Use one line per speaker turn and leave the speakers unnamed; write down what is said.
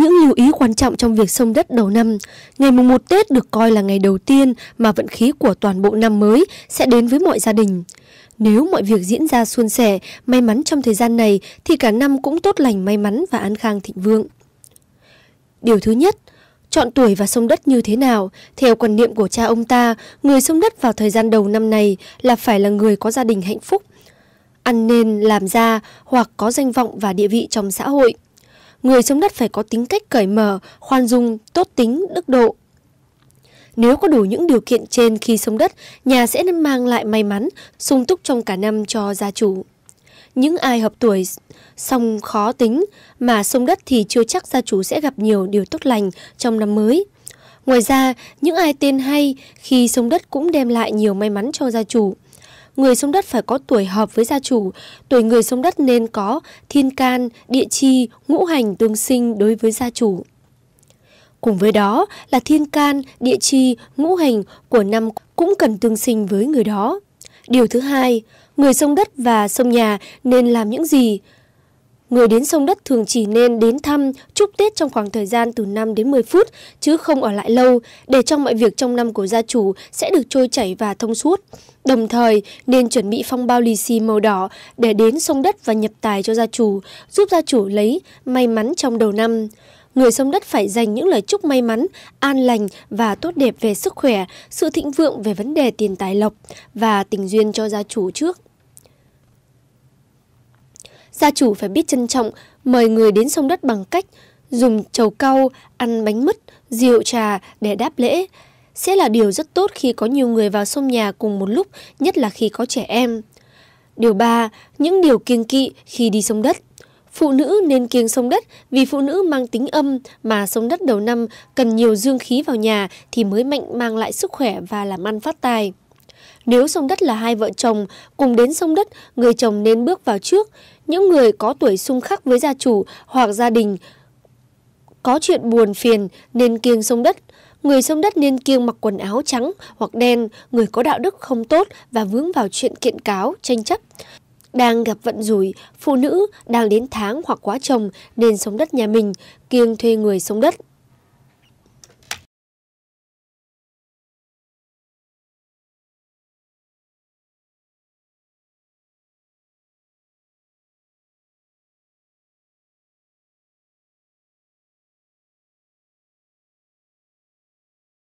Những lưu ý quan trọng trong việc sông đất đầu năm, ngày mùng 1 Tết được coi là ngày đầu tiên mà vận khí của toàn bộ năm mới sẽ đến với mọi gia đình. Nếu mọi việc diễn ra suôn sẻ, may mắn trong thời gian này thì cả năm cũng tốt lành may mắn và an khang thịnh vượng. Điều thứ nhất, chọn tuổi và sông đất như thế nào? Theo quan niệm của cha ông ta, người sông đất vào thời gian đầu năm này là phải là người có gia đình hạnh phúc, ăn nên làm ra hoặc có danh vọng và địa vị trong xã hội người trong đất phải có tính cách cởi mở, khoan dung, tốt tính, đức độ. Nếu có đủ những điều kiện trên khi sống đất, nhà sẽ nên mang lại may mắn, sung túc trong cả năm cho gia chủ. Những ai hợp tuổi song khó tính mà sông đất thì chưa chắc gia chủ sẽ gặp nhiều điều tốt lành trong năm mới. Ngoài ra, những ai tên hay khi sông đất cũng đem lại nhiều may mắn cho gia chủ người sông đất phải có tuổi hợp với gia chủ, tuổi người sông đất nên có thiên can, địa chi, ngũ hành tương sinh đối với gia chủ. Cùng với đó là thiên can, địa chi, ngũ hành của năm cũng cần tương sinh với người đó. Điều thứ hai, người sông đất và sông nhà nên làm những gì? người đến sông đất thường chỉ nên đến thăm, chúc Tết trong khoảng thời gian từ 5 đến 10 phút, chứ không ở lại lâu, để trong mọi việc trong năm của gia chủ sẽ được trôi chảy và thông suốt. Đồng thời, nên chuẩn bị phong bao lì xì màu đỏ để đến sông đất và nhập tài cho gia chủ, giúp gia chủ lấy may mắn trong đầu năm người sông đất phải dành những lời chúc may mắn, an lành và tốt đẹp về sức khỏe, sự thịnh vượng về vấn đề tiền tài lộc và tình duyên cho gia chủ trước gia chủ phải biết trân trọng, mời người đến sông đất bằng cách dùng trầu cau, ăn bánh mứt, rượu trà để đáp lễ. Sẽ là điều rất tốt khi có nhiều người vào sông nhà cùng một lúc, nhất là khi có trẻ em. Điều 3. Những điều kiêng kỵ khi đi sông đất. Phụ nữ nên kiêng sông đất vì phụ nữ mang tính âm mà sông đất đầu năm cần nhiều dương khí vào nhà thì mới mạnh mang lại sức khỏe và làm ăn phát tài. Nếu sông đất là hai vợ chồng, cùng đến sông đất, người chồng nên bước vào trước. Những người có tuổi xung khắc với gia chủ hoặc gia đình, có chuyện buồn phiền nên kiêng sông đất. Người sông đất nên kiêng mặc quần áo trắng hoặc đen, người có đạo đức không tốt và vướng vào chuyện kiện cáo, tranh chấp. Đang gặp vận rủi, phụ nữ đang đến tháng hoặc quá chồng nên sống đất nhà mình, kiêng thuê người sống đất.